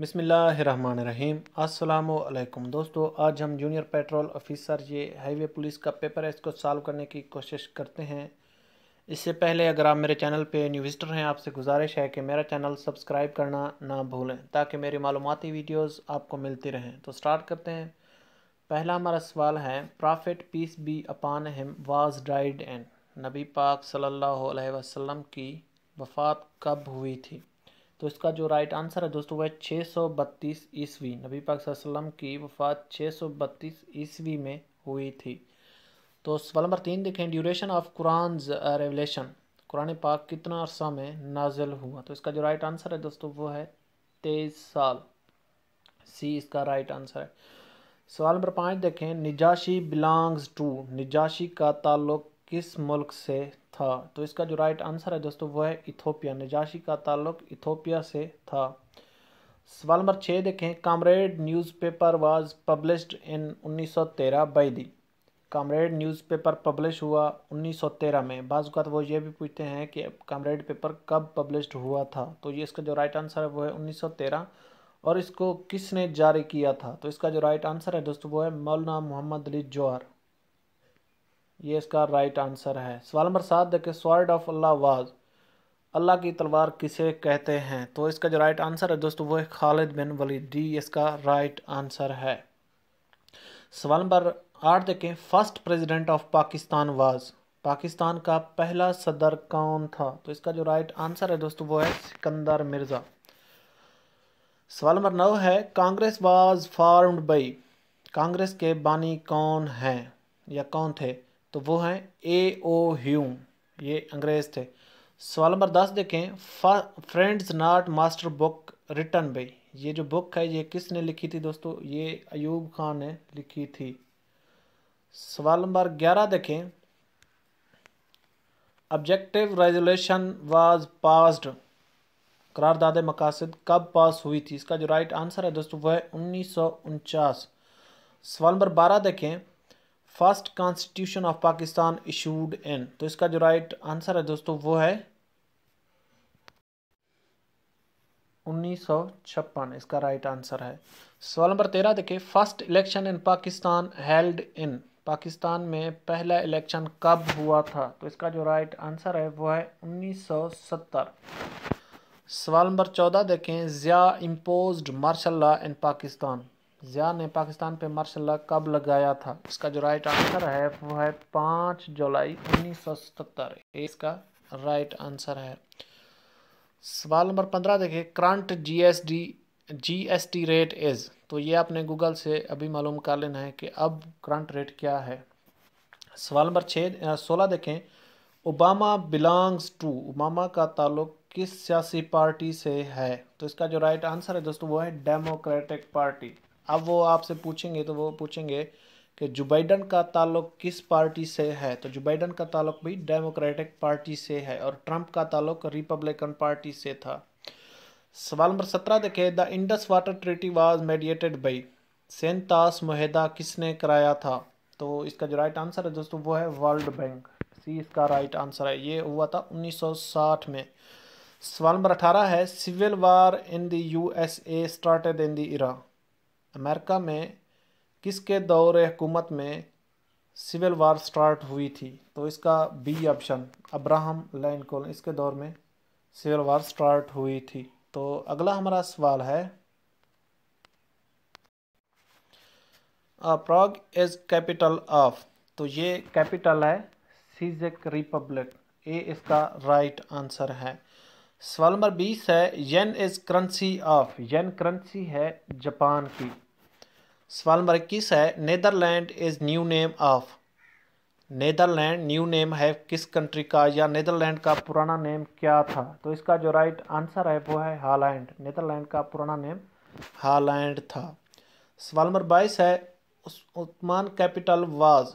बसमीम् अल्लाम दोस्तों आज हम जूनियर पेट्रोल ऑफिसर ये हाईवे पुलिस का पेपर है इसको सॉल्व करने की कोशिश करते हैं इससे पहले अगर आप मेरे चैनल पे न्यू विजिटर हैं आपसे गुजारिश है कि मेरा चैनल सब्सक्राइब करना ना भूलें ताकि मेरी मालूमती वीडियोस आपको मिलती रहें तो स्टार्ट करते हैं पहला हमारा सवाल है prophet peace be upon him was died and नबी पाक सल्लल्लाहु अलैहि वसल्लम की वफ़ात कब हुई थी तो इसका जो राइट आंसर है दोस्तों वह छः सौ बत्तीस ईस्वी नबी पाक वसल्लम की वफ़ात छः सौ बत्तीस ईस्वी में हुई थी तो सवाल नंबर तीन देखें ड्यूरेशन ऑफ कुरान रेवलेशन कुरान पाक कितना अरसा में नाजिल हुआ तो इसका जो राइट आंसर है दोस्तों वो है तेईस साल सी इसका राइट आंसर है सवाल नंबर पाँच देखें निजाशी बिलोंग्स टू निजाशी का ताल्लुक किस मुल्क से था तो इसका जो राइट आंसर है दोस्तों वो है इथोपिया नजाशी का ताल्लुक इथोपिया से था सवाल नंबर छः देखें Comrade newspaper was published in 1913 by the Comrade newspaper publish हुआ 1913 में बाज़ात वो ये भी पूछते हैं कि कामरेड पेपर कब पब्लिश्ड हुआ था तो ये इसका जो राइट आंसर है वो है 1913 और इसको किसने जारी किया था तो इसका जो राइट आंसर है दोस्तों वो है मौलाना मोहम्मद अली जौहर ये इसका राइट आंसर है सवाल नंबर सात देखिए स्वर्ड ऑफ अल्लाह वाज अल्लाह की तलवार किसे कहते हैं तो इसका जो राइट आंसर है दोस्तों वो है खालिद बिन वली डी इसका राइट आंसर है सवाल नंबर आठ देखें first president of Pakistan was Pakistan का पहला सदर कौन था तो इसका जो राइट आंसर है दोस्तों वो है सिकंदर मिर्ज़ा सवाल नंबर नौ है Congress was formed by Congress के बानी कौन हैं या कौन थे तो वो हैं ए ओ ह्यूम ये अंग्रेज थे सवाल नंबर दस देखें friends not master book written by ये जो बुक है ये किसने लिखी थी दोस्तों ये अयूब खान ने लिखी थी सवाल नंबर ग्यारह देखें ऑब्जेक्टिव रेजोल्यूशन वाज पास्ड करारदाद मकासद कब पास हुई थी इसका जो राइट आंसर है दोस्तों वह है उन्नीस सौ उनचास सवाल नंबर बारह देखें first constitution of Pakistan issued in तो इसका जो राइट आंसर है दोस्तों वो है उन्नीस सौ छप्पन इसका राइट आंसर है सवाल नंबर तेरह देखिए first election in Pakistan held in Pakistan में पहला इलेक्शन कब हुआ था तो इसका जो राइट आंसर है वो है उन्नीस सौ सत्तर सवाल नंबर चौदह देखें Zia impose martial law in Pakistan Zia ने पाकिस्तान पे मार्शल कब लगाया था इसका जो राइट आंसर है वो है पाँच जुलाई उन्नीस सौ सतहत्तर इसका राइट आंसर है सवाल नंबर पंद्रह देखिए current GSD GST rate is तो ये आपने गूगल से अभी मालूम कर लेना है कि अब करंट रेट क्या है सवाल नंबर छः सोलह देखें ओबामा बिलोंग्स टू ओबामा का ताल्लुक किस सियासी पार्टी से है तो इसका जो राइट आंसर है दोस्तों वो है डेमोक्रेटिक पार्टी अब वो आपसे पूछेंगे तो वो पूछेंगे कि जुबैडन का ताल्लुक किस पार्टी से है तो जुबैडन का ताल्लुक भी डेमोक्रेटिक पार्टी से है और ट्रंप का ताल्लुक रिपब्लिकन पार्टी से था सवाल नंबर सत्रह देखे the Indus water treaty was mediated by सेंतास मुहिदा किसने कराया था तो इसका जो राइट आंसर है दोस्तों वो है वर्ल्ड बैंक सी इसका राइट आंसर है ये हुआ था 1960 में सवाल नंबर अठारह है civil war in the A started in the era America में किसके दौर हुकूमत में सिविल वार स्टार्ट हुई थी तो इसका बी ऑप्शन अब्राहम लैंड इसके दौर में सिविल वार स्टार्ट हुई थी तो अगला हमारा सवाल है प्राग इज कैपिटल ऑफ तो ये कैपिटल है सीजक रिपब्लिक ए इसका राइट right आंसर है सवाल नंबर बीस है yen is currency of yen currency है जापान की सवाल नंबर इक्कीस है Netherland is new name of Netherland new name है किस कंट्री का या नीदरलैंड का पुराना नेम क्या था तो इसका जो राइट आंसर है वो है हालैंड नीदरलैंड का पुराना नेम हालैंड था सवाल नंबर बाईस है उस्मान कैपिटल वाज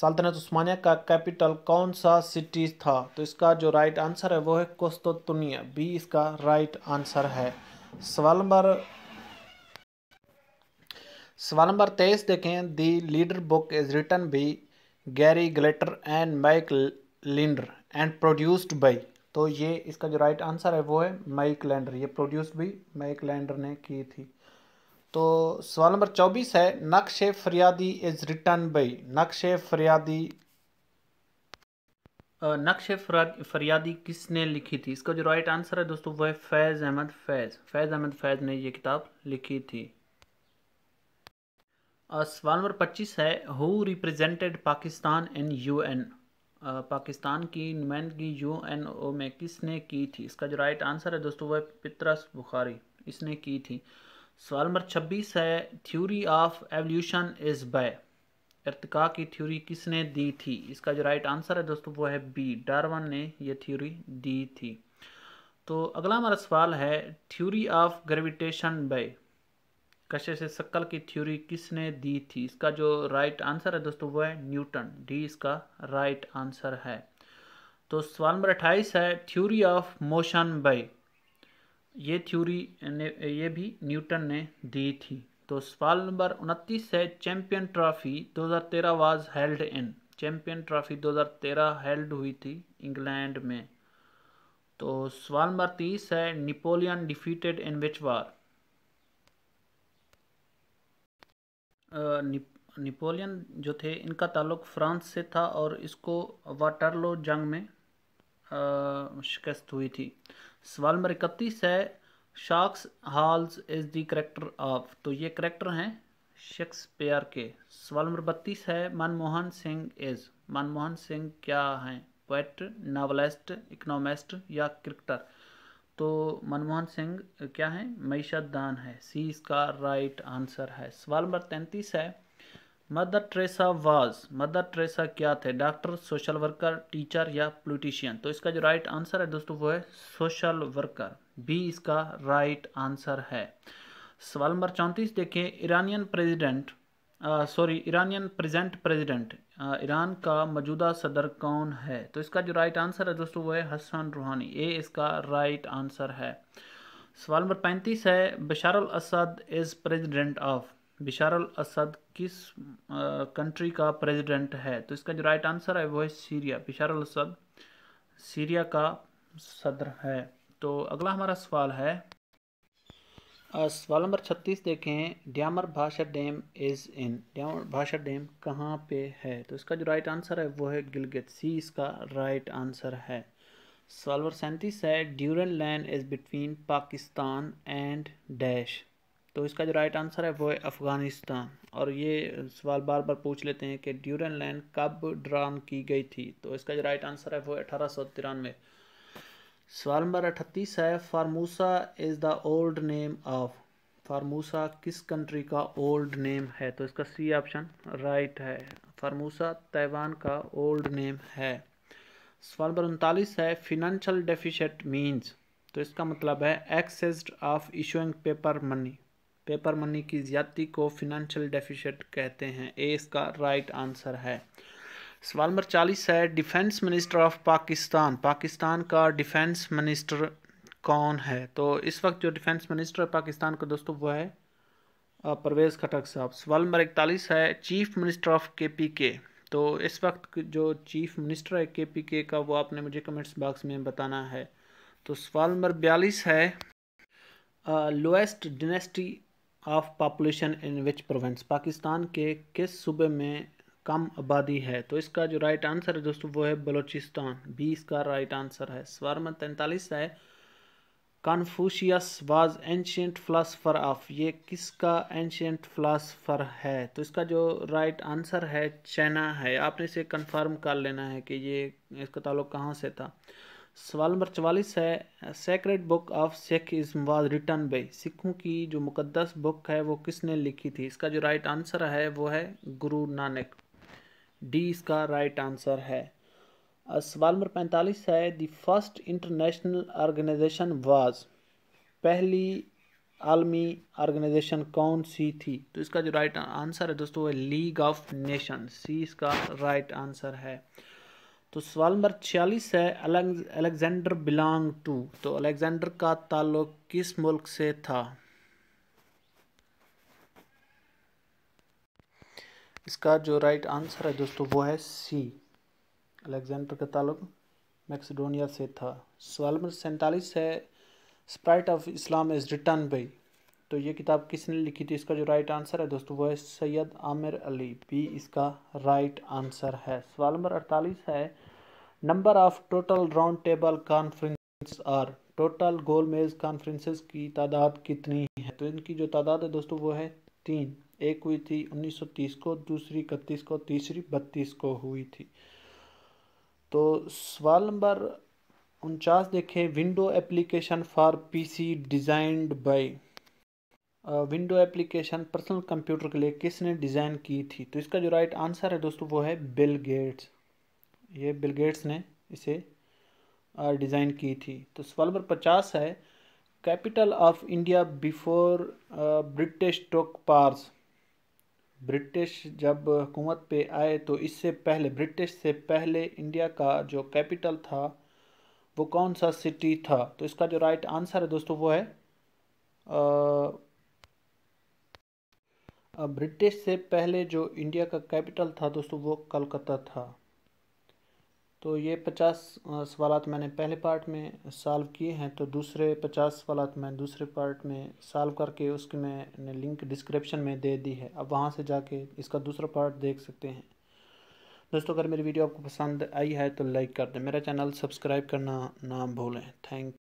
सल्तनत उस्मानिया का कैपिटल कौन सा सिटी था तो इसका जो राइट आंसर है वो है कोस्तुनिया बी इसका राइट आंसर है सवाल नंबर सवाल नंबर तेईस देखें the leader book is written by Gary Glater and Mike Linder and produced by तो ये इसका जो राइट आंसर है वो है माइक लैंडर ये प्रोड्यूस्ड भी माइक लैंडर ने की थी तो सवाल नंबर चौबीस है नक्श फरियादी इज रिटन बाई नक्श फरियादी नक्श फरियादी किसने लिखी थी इसका जो राइट आंसर है दोस्तों वह फैज़ अहमद फैज़ फैज़ अहमद फैज़ ने ये किताब लिखी थी सवाल नंबर पच्चीस है who represented Pakistan in UN Pakistan की नुमाइंदगी यू एन ओ में किसने की थी इसका जो राइट आंसर है दोस्तों वह पित्रस बुखारी इसने की थी सवाल नंबर छब्बीस है theory of evolution is by इर्तका की थ्योरी किसने दी थी इसका जो राइट आंसर है दोस्तों वो है बी डार्वन ने यह थ्योरी दी थी तो अगला हमारा सवाल है थ्योरी ऑफ ग्रेविटेशन बाय कशे से शक्ल की थ्योरी किसने दी थी इसका जो राइट आंसर है दोस्तों वो है न्यूटन डी इसका राइट आंसर है तो सवाल नंबर अट्ठाईस है थ्योरी ऑफ मोशन बाई ये थ्योरी ने ये भी न्यूटन ने दी थी तो सवाल नंबर उनतीस है champion trophy 2013 was held in champion trophy 2013 held हुई थी इंग्लैंड में तो सवाल नंबर तीस है Napoleon defeated in which war Napoleon जो थे इनका ताल्लुक फ्रांस से था और इसको वाटरलो जंग में शिकस्त हुई थी सवाल नंबर इकतीस है Sherlock Holmes is the character of तो ये करेक्टर हैं शेक्सपियर के सवाल नंबर बत्तीस है मनमोहन सिंह इज़ मनमोहन सिंह क्या हैं पोइट नावलिस्ट इकनॉमिस्ट या क्रिकेटर तो मनमोहन सिंह क्या है मीशत दान है सी इसका राइट आंसर है सवाल नंबर तैंतीस है Mother Teresa was Mother Teresa क्या थे डॉक्टर सोशल वर्कर टीचर या पोलिटिशियन तो इसका जो राइट आंसर है दोस्तों वो है सोशल वर्कर बी इसका राइट आंसर है सवाल नंबर चौंतीस देखिए Iranian president sorry Iranian present president Iran का मौजूदा सदर कौन है तो इसका जो राइट आंसर है दोस्तों वो है हसन रूहानी ये इसका राइट आंसर है सवाल नंबर पैंतीस है Bashar Assad is president of Bashar Assad किस कंट्री uh, का प्रेसिडेंट है तो इसका जो राइट आंसर है वो है सीरिया बशार असद सीरिया का सदर है तो अगला हमारा सवाल है सवाल नंबर छत्तीस देखें ड्यामर भाषा डैम इज़ इन ड्यामर भाषा डैम कहाँ पे है तो इसका जो राइट आंसर है वो है गिलगित सी इसका राइट आंसर है सवाल नंबर सैंतीस है Durand line is between Pakistan and dash तो इसका जो राइट आंसर है वो है अफ़गानिस्तान और ये सवाल बार बार पूछ लेते हैं कि ड्यूरन लैंड कब ड्रान की गई थी तो इसका जो राइट आंसर है वो अठारह सौ तिरानवे सवाल नंबर अठतीस है Formosa is the old name of Formosa किस कंट्री का ओल्ड नेम है तो इसका सी ऑप्शन राइट है फार्मूसा ताइवान का ओल्ड नेम है सवाल नंबर उनतालीस है फिनंशल डेफिशट मीन्स तो इसका मतलब है excess of issuing paper money paper money की ज्यादा को फिनंशियल डेफिशिट कहते हैं ए इसका राइट आंसर है सवाल नंबर चालीस है defence minister of Pakistan Pakistan का डिफेंस मिनिस्टर कौन है तो इस वक्त जो डिफेंस मिनिस्टर है पाकिस्तान का दोस्तों वो है परवेज़ खटक साहब सवाल नंबर इकतालीस है chief minister of K P K तो इस वक्त जो चीफ मिनिस्टर है के पी के का वो आपने मुझे कमेंट्स बॉक्स में बताना है तो सवाल नंबर बयालीस है lowest density of population in which province Pakistan के किस सूबे में कम आबादी है तो इसका जो राइट आंसर है दोस्तों वो है बलोचिस्तान बी इसका राइट आंसर है सवाल नंबर तैंतालीस है Confucius was ancient philosopher of ये किसका एंशियंट फ़िलासफ़र है तो इसका जो राइट आंसर है चाइना है आपने इसे कन्फर्म कर लेना है कि ये इसका ताल्लुक कहाँ से था सवाल नंबर चवालीस है sacred book of Sikh is was written by सिखों की जो मुकद्दस बुक है वो किसने लिखी थी इसका जो राइट आंसर है वो है गुरु नानक डी इसका राइट आंसर है सवाल नंबर पैंतालीस है the first international organisation was पहली आलमी ऑर्गेनाइजेशन कौन सी थी तो इसका जो राइट आंसर है दोस्तों है लीग ऑफ नेशन सी इसका राइट आंसर है तो सवाल नंबर छियालीस है अलेक्जेंडर बिलोंग टू तो अलेक्जेंडर का ताल्लुक किस मुल्क से था इसका जो राइट आंसर है दोस्तों वो है सी अलेक्जेंडर का ताल्लुक मैक्सिडोनिया से था सवाल नंबर सैंतालीस है spirit of Islam is written by तो ये किताब किसने लिखी थी इसका जो राइट आंसर है दोस्तों वो है सैयद आमिर अली बी इसका राइट आंसर है सवाल नंबर अड़तालीस है number of total round table conference are total गोल मेज कॉन्फ्रेंसेस की तादाद कितनी है तो इनकी जो तादाद है दोस्तों वो है तीन एक हुई थी 1930 को दूसरी इकतीस को तीसरी बत्तीस को हुई थी तो सवाल नंबर उनचास देखें window application for PC designed by window application personal computer के लिए किसने डिज़ाइन की थी तो इसका जो राइट आंसर है दोस्तों वो है बिल गेट्स ये बिल गेट्स ने इसे डिज़ाइन की थी तो सवाल नंबर पचास है capital of India before British टोक पार्स ब्रिटिश जब हुकूमत पे आए तो इससे पहले ब्रिटिश से पहले इंडिया का जो कैपिटल था वो कौन सा सिटी था तो इसका जो राइट आंसर है दोस्तों वो है ब्रिटिश से पहले जो इंडिया का कैपिटल था दोस्तों वो कलकत्ता था तो ये पचास सवाल मैंने पहले पार्ट में सॉल्व किए हैं तो दूसरे पचास सवाल मैं दूसरे पार्ट में सॉल्व करके उसके मैंने लिंक डिस्क्रिप्शन में दे दी है अब वहाँ से जाके इसका दूसरा पार्ट देख सकते हैं दोस्तों अगर मेरी वीडियो आपको पसंद आई है तो लाइक कर दें मेरा चैनल सब्सक्राइब करना ना भूलें थैंक